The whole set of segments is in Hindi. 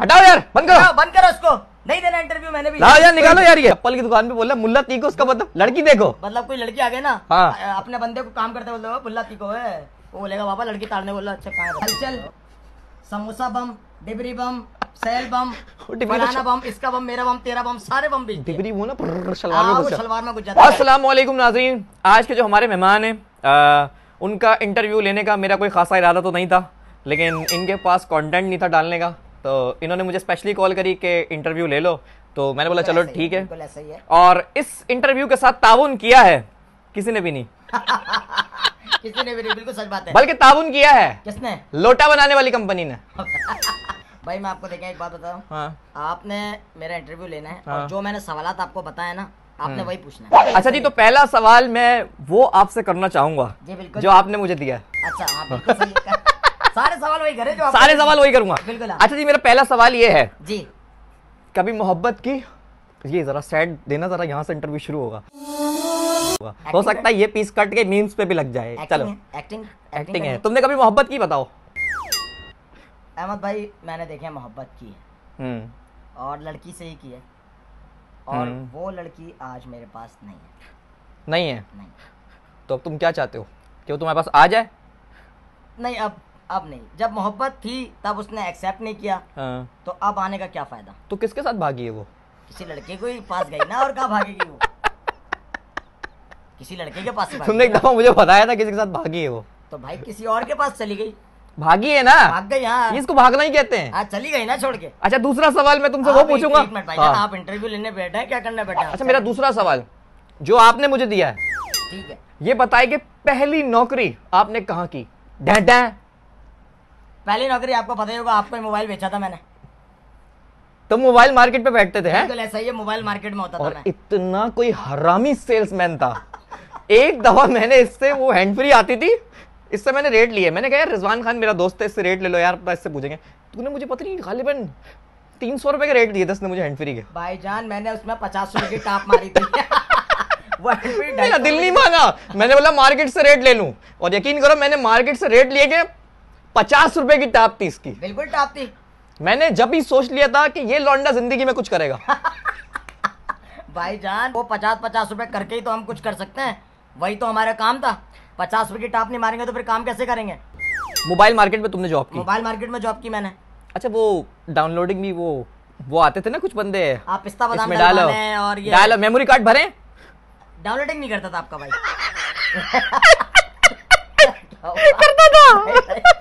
हटाओ यार बंद करो बंद करो उसको नहीं देना इंटरव्यू मैंने भी ला यार निकालो यार ये चप्पल की दुकान पे बोला मुल्ला तीको उसका मतलब लड़की देखो मतलब कोई लड़की आ गए ना हाँ अपने बंदे को काम करते बोलते मुल्ला तीको है वो बोलेगा बाबा लड़की ताड़ने बोला अच्छा कहा चल चल समोसा बम डिबरी बम सेल बम बनाना बम इसका बम मेरा बम तेरा बम सारे बम भी डिबरी वो ना सलवार में सलवार अस्सलाम वालेकुम नाजरीन आज के जो हमारे मेहमान हैं उनका इंटरव्यू लेने का मेरा कोई खासा इरादा तो नहीं था लेकिन इनके पास कंटेंट नहीं था डालने का तो इन्होंने मुझे स्पेशली कॉल करी कि इंटरव्यू ले लो तो मैंने बोला चलो ठीक है, और इस इंटरव्यू के साथ ताउन किया है किसी ने भी नहीं किसी ने भी नहीं बिल्कुल सच बात है बल्कि ताउन किया है किसने लोटा बनाने वाली कंपनी ने भाई मैं आपको देखें एक बात बताऊं हाँ। आपने मेरा इंटरव्यू लेना है हाँ। और जो मैंने सवाल आपको बताया ना आपने हम्म। वही पूछना है अच्छा जी तो पहला सवाल मैं वो आपसे करना चाहूंगा जी बिल्कुल जो आपने मुझे दिया अच्छा आप हाँ, सारे सवाल वही करे जो सारे सवाल वही करूंगा बिल्कुल हाँ। अच्छा जी मेरा पहला सवाल ये है जी कभी मोहब्बत की ये जरा सेट देना जरा यहाँ से इंटरव्यू शुरू होगा हो सकता है ये पीस कट के मीम्स पे भी लग जाए चलो एक्टिंग एक्टिंग है तुमने कभी मोहब्बत की बताओ अहमद भाई मैंने देखे मोहब्बत की है हम्म। और लड़की से ही की है और हम्म। वो लड़की आज मेरे पास नहीं है नहीं है नहीं तो अब तुम क्या चाहते हो कि वो तुम्हारे पास आ जाए नहीं अब अब नहीं जब मोहब्बत थी तब उसने एक्सेप्ट नहीं किया हाँ। तो अब आने का क्या फायदा तो किसके साथ भागी है वो किसी लड़के को ही पास गई ना और कहा भागेगी वो किसी लड़के के पास तुमने एक दफा मुझे बताया था किसी के साथ भागी है वो तो भाई किसी और के पास चली गई भागी है ना भाग गई हाँ इसको भागना ही कहते हैं आ, हाँ, चली गई ना छोड़ के अच्छा दूसरा सवाल मैं तुमसे हाँ वो पूछूंगा हाँ। आप इंटरव्यू लेने बैठे हैं क्या करने बैठे हैं अच्छा मेरा दूसरा सवाल जो आपने मुझे दिया है ठीक है ये बताए कि पहली नौकरी आपने कहा की डह पहली नौकरी आपको पता ही होगा आपको मोबाइल बेचा था मैंने तो मोबाइल मार्केट पे बैठते थे हैं ऐसा ही है मोबाइल मार्केट में होता और था मैं इतना कोई हरामी सेल्समैन था एक दफा मैंने इससे वो हैंड फ्री आती थी इससे मैंने रेट लिए मैंने कहा यार रिजवान खान मेरा दोस्त है इससे रेट ले लो यार इससे पूछेंगे तूने मुझे पता नहीं गालिबन तीन सौ रुपए के रेट दिए थे उसने मुझे हैंड फ्री के भाई जान मैंने उसमें पचास रुपए की टाप मारी थी मैंने दिल नहीं मांगा मैंने बोला मार्केट से रेट ले लूं और यकीन करो मैंने मार्केट से रेट लिए पचास रुपए की टॉप थी इसकी बिल्कुल टॉप थी मैंने जब भी सोच लिया था कि ये लौंडा जिंदगी में कुछ करेगा जान वो पचास पचास रुपए करके ही तो हम कुछ कर सकते हैं वही तो हमारा काम था पचास रुपए की टॉप नहीं मारेंगे तो फिर काम कैसे करेंगे मोबाइल मार्केट में तुमने जॉब की मोबाइल मार्केट में जॉब की मैंने अच्छा वो डाउनलोडिंग भी वो वो आते थे ना कुछ बंदे आप पिस्ता बादाम डालो और ये डालो मेमोरी कार्ड भरे डाउनलोडिंग नहीं करता था आपका भाई करता था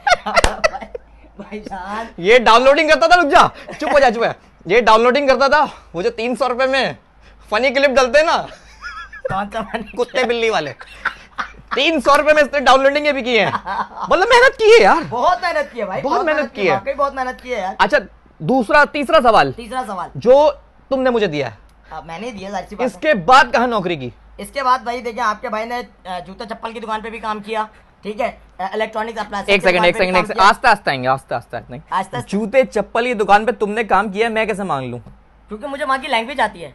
ये डाउनलोडिंग करता था रुक जा चुप हो जा चुप ये डाउनलोडिंग करता था वो जो तीन सौ रुपए में फनी क्लिप डलते ना कौन सा फनी कुत्ते बिल्ली वाले तीन सौ रुपए में इसने डाउनलोडिंग भी की है मतलब मेहनत की है यार बहुत मेहनत की है भाई बहुत मेहनत की है बहुत मेहनत की है यार अच्छा दूसरा तीसरा सवाल तीसरा सवाल जो तुमने मुझे दिया है हाँ, मैंने दिया सारी इसके बाद कहा नौकरी की इसके बाद भाई देखिए आपके भाई ने जूता चप्पल की दुकान पे भी काम किया ठीक है इलेक्ट्रॉनिक एक सेकंड एक सेकंड आएंगे जूते चप्पल की दुकान पे तुमने काम किया मैं कैसे मांग लू क्योंकि मुझे वहाँ की लैंग्वेज आती है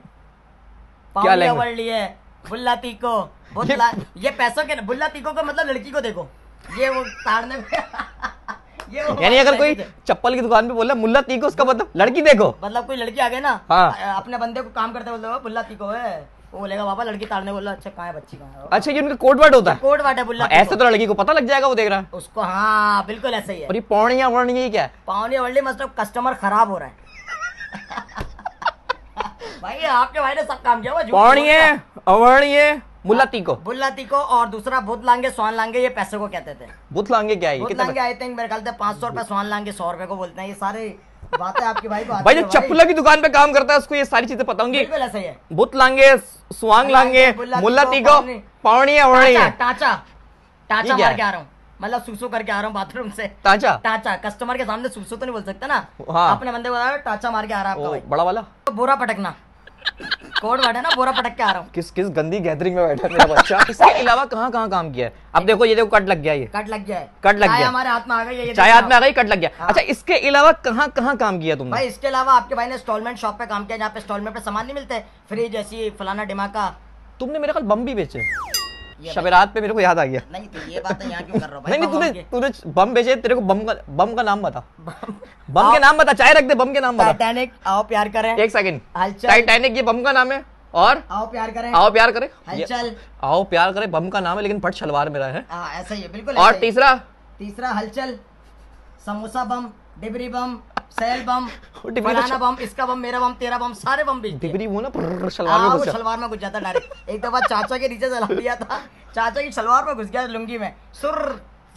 क्या बुल्ला पीको बुल्ला ये पैसों के बुल्ला तीको का मतलब लड़की को देखो ये वो ताड़ने में यानी अगर कोई चप्पल की दुकान पे बोल मुल्ला तीको उसका मतलब लड़की देखो मतलब कोई लड़की आ गई ना हाँ। अपने बंदे को काम करते बोलते मुल्ला तीको है बोलेगा पापा लड़की ताड़ने बोला अच्छा कहा है बच्ची कहा अच्छा ये उनका कोट वाट होता है कोट वाट है बोला हाँ, ऐसे तो लड़की को पता लग जाएगा वो देख रहा है उसको हाँ बिल्कुल ऐसे ही है ये पौड़िया वर्ण क्या है पौड़िया वर्णी मतलब कस्टमर खराब हो रहा है भाई आपके भाई ने सब काम किया पौड़िए अवर्णीय बुल्ला तीको बुल्ला हाँ, तीको और दूसरा बुध लांगे सोन लांगे ये पैसे को कहते थे बुध लांगे क्या है बुध लांगे आई थिंक मेरे ख्याल से पाँच सौ रुपए सोन लांगे सौ रुपए को बोलते हैं ये सारे बातें आपके भाई को भाई जो चप्पला की दुकान पे काम करता है उसको ये सारी चीजें पता होंगी बिल्कुल बुत लांगे सुहांग लांगे मुल्ला तीको पौड़ी है टाचा टाचा मार के आ रहा हूँ मतलब सुसु करके आ रहा हूँ बाथरूम से टाचा टाचा कस्टमर के सामने सुसु तो नहीं बोल सकता ना हाँ। अपने बंदे को टाचा मार के आ रहा है बड़ा वाला तो बोरा पटकना कोड वर्ड है ना बोरा पटक के आ रहा हूँ किस किस गंदी गैदरिंग में बैठा मेरा बच्चा इसके अलावा कहाँ कहाँ काम किया है अब देखो ये देखो कट लग गया ये कट लग गया है कट लग गया हमारे हाथ में आ गई चाय हाथ में आ गई कट लग गया हाँ। अच्छा इसके अलावा कहाँ कहाँ काम किया तुमने भाई इसके अलावा आपके भाई ने इंस्टॉलमेंट शॉप पे काम किया जहाँ पे इंस्टॉलमेंट पे सामान नहीं मिलते फ्रिज ऐसी फलाना डिमाका तुमने मेरे ख्याल बम भी बेचे शबरात पे मेरे को याद आ गया नहीं तो ये बात तो यहाँ क्यों कर रहा भाई नहीं तूने तूने बम भेजे तेरे को बम बम का नाम बता बम के नाम बता चाय रख दे बम के नाम बता आओ प्यार करें एक सेकंड टाइटैनिक ये बम का नाम है और आओ प्यार करें आओ प्यार करें हलचल आओ प्यार करें बम का नाम है लेकिन फट शलवार मेरा है हाँ, ऐसा ही है बिल्कुल और तीसरा तीसरा हलचल समोसा बम डिबरी बम सेल बम फलाना अच्छा- बम इसका बम मेरा बम तेरा बम सारे बम बेच डिग्री वो ना सलवार में घुस सलवार में घुस जाता डायरेक्ट एक दफा चाचा के नीचे जला दिया था चाचा की सलवार में घुस गया लुंगी में सुर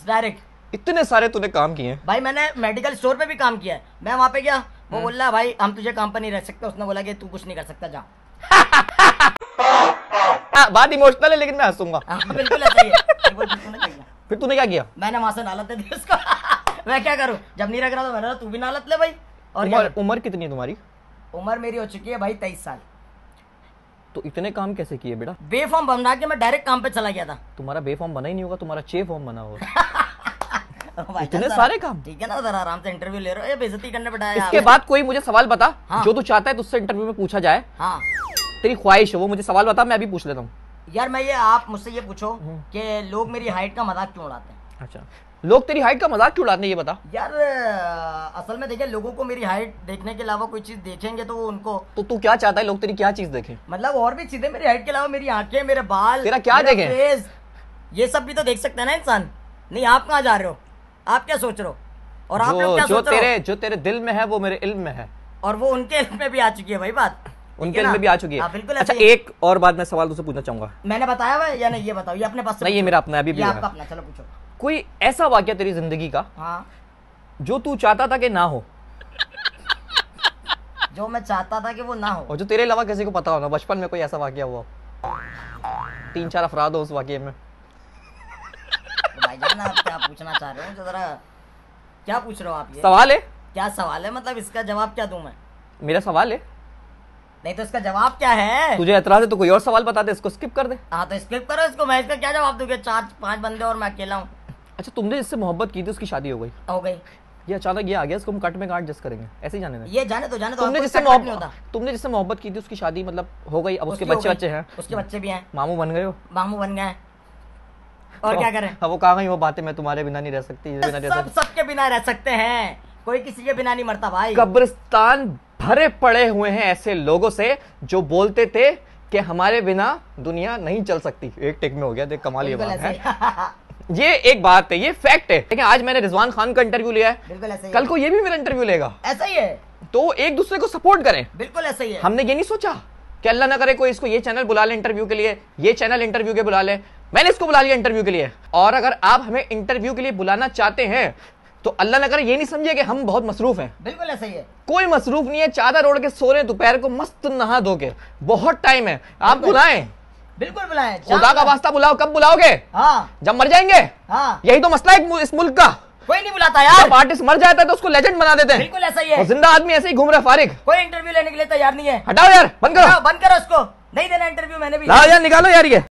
डायरेक्ट इतने सारे तूने काम किए भाई मैंने मेडिकल स्टोर पे भी काम किया है मैं वहां पे गया वो हाँ। बोल रहा भाई हम तुझे काम पर नहीं रह सकते उसने बोला कि तू कुछ नहीं कर सकता जा हाँ, बात इमोशनल है लेकिन मैं हंसूंगा हाँ, बिल्कुल ऐसा ही है फिर तूने क्या किया मैंने वहां से नाला दे दिया उसका मैं क्या करूँ जब नहीं रख रहा तो मैं तू भी ना लत ले भाई और उम्र कितनी है तुम्हारी उम्र मेरी हो चुकी है भाई तेईस साल तो इतने काम कैसे किए बेटा बे फॉर्म बना के मैं डायरेक्ट काम पे चला गया था तुम्हारा बे फॉर्म बना ही नहीं होगा तुम्हारा चे फॉर्म बना होगा इतने सारे काम ठीक है ना जरा आराम से इंटरव्यू ले रहे हो बेइज्जती करने पड़ा है इसके बाद कोई मुझे सवाल बता हाँ। जो तू चाहता है तो उससे इंटरव्यू में पूछा जाए हाँ। तेरी ख्वाहिश है वो मुझे सवाल बता मैं अभी पूछ लेता हूँ यार मैं ये आप मुझसे ये पूछो हम्म। कि लोग मेरी हाइट का मजाक क्यों उड़ाते हैं अच्छा लोग तेरी हाइट का मजाक क्यों उड़ाते हैं ये बता यार असल में देखे लोगों को मेरी हाइट देखने के अलावा कोई चीज देखेंगे तो उनको तो तू क्या चाहता है लोग तेरी क्या चीज देखें मतलब और भी चीजें मेरी हाइट के अलावा मेरी आंखें मेरे बाल तेरा क्या देखें ये सब भी तो देख सकते हैं ना इंसान नहीं आप कहाँ जा रहे हो आप क्या सोच रहे हो और आप लोग क्या सोच रहे हो जो तेरे दिल में है वो मेरे इल्म में है और वो उनके इल्म में भी आ चुकी है भाई बात उनके में भी आ चुकी है आ, हाँ, बिल्कुल अच्छा एक और बात मैं सवाल तुमसे पूछना चाहूंगा मैंने बताया हुआ या नहीं ये बताओ ये अपने पास नहीं ये मेरा अपना अभी भी आपका अपना चलो पूछो कोई ऐसा वाक्य तेरी जिंदगी का हाँ जो तू चाहता था कि ना हो जो मैं चाहता था कि वो ना हो और जो तेरे अलावा किसी को पता होगा बचपन में कोई ऐसा वाक्य हुआ तीन चार अफराद हो उस वाक्य में तो आप क्या पूछना चाह रहे हो तो जरा क्या पूछ रहे हो आप ये सवाल है क्या सवाल है मतलब इसका जवाब क्या दू मैं मेरा सवाल है नहीं तो इसका जवाब क्या है तुझे है तो कोई और सवाल बता दे इसको स्किप कर दे हाँ तो स्किप करो इसको मैं इसका क्या जवाब दूंगा चार पांच बंदे और मैं अकेला हूँ अच्छा तुमने इससे मोहब्बत की थी उसकी शादी हो गई हो गई ये अचानक ये आ गया इसको हम कट में काट जस्ट करेंगे ऐसे ही जाने में ये जाने तो जाने तो तुमने जिससे मोहब्बत होता तुमने जिससे मोहब्बत की थी उसकी शादी मतलब हो गई अब उसके बच्चे बच्चे हैं उसके बच्चे भी हैं मामू बन गए हो मामू बन गए हैं और क्या करें अब वो कहाँ गई वो बातें मैं तुम्हारे बिना नहीं रह सकती बिना रह सकती सबके बिना रह सकते हैं कोई किसी के बिना नहीं मरता भाई कब्रिस्तान भरे पड़े हुए हैं ऐसे लोगों से जो बोलते थे कि हमारे बिना दुनिया नहीं चल सकती एक टेक में हो गया देख कमाल ये बात है ये एक बात है ये फैक्ट है लेकिन आज मैंने रिजवान खान का इंटरव्यू लिया है बिल्कुल ऐसा ही कल को ये भी मेरा इंटरव्यू लेगा ऐसा ही है तो एक दूसरे को सपोर्ट करें बिल्कुल ऐसा ही है हमने ये नहीं सोचा कि अल्लाह ना करे कोई इसको ये चैनल बुला ले इंटरव्यू के लिए ये चैनल इंटरव्यू के बुला ले मैंने इसको बुला लिया इंटरव्यू के लिए और अगर आप हमें इंटरव्यू के लिए बुलाना चाहते हैं तो अल्लाह ना करे ये नहीं समझे कि हम बहुत मसरूफ हैं बिल्कुल ऐसा ही है कोई मसरूफ नहीं है चादर ओढ़ के सो रहे दोपहर को मस्त नहा धो के बहुत टाइम है आप बुलाएं बिल्कुल बुलाए खुदा का वास्ता बुलाओ कब बुलाओगे हाँ जब मर जाएंगे हाँ यही तो मसला है इस मुल्क का कोई नहीं बुलाता यार जब आर्टिस्ट मर जाता है तो उसको लेजेंड बना देते हैं बिल्कुल ऐसा ही है जिंदा आदमी ऐसे ही घूम रहा फारिक कोई इंटरव्यू लेने के लिए तैयार नहीं है हटाओ यार बंद करो बंद करो उसको नहीं देना इंटरव्यू मैंने भी यार निकालो यार ये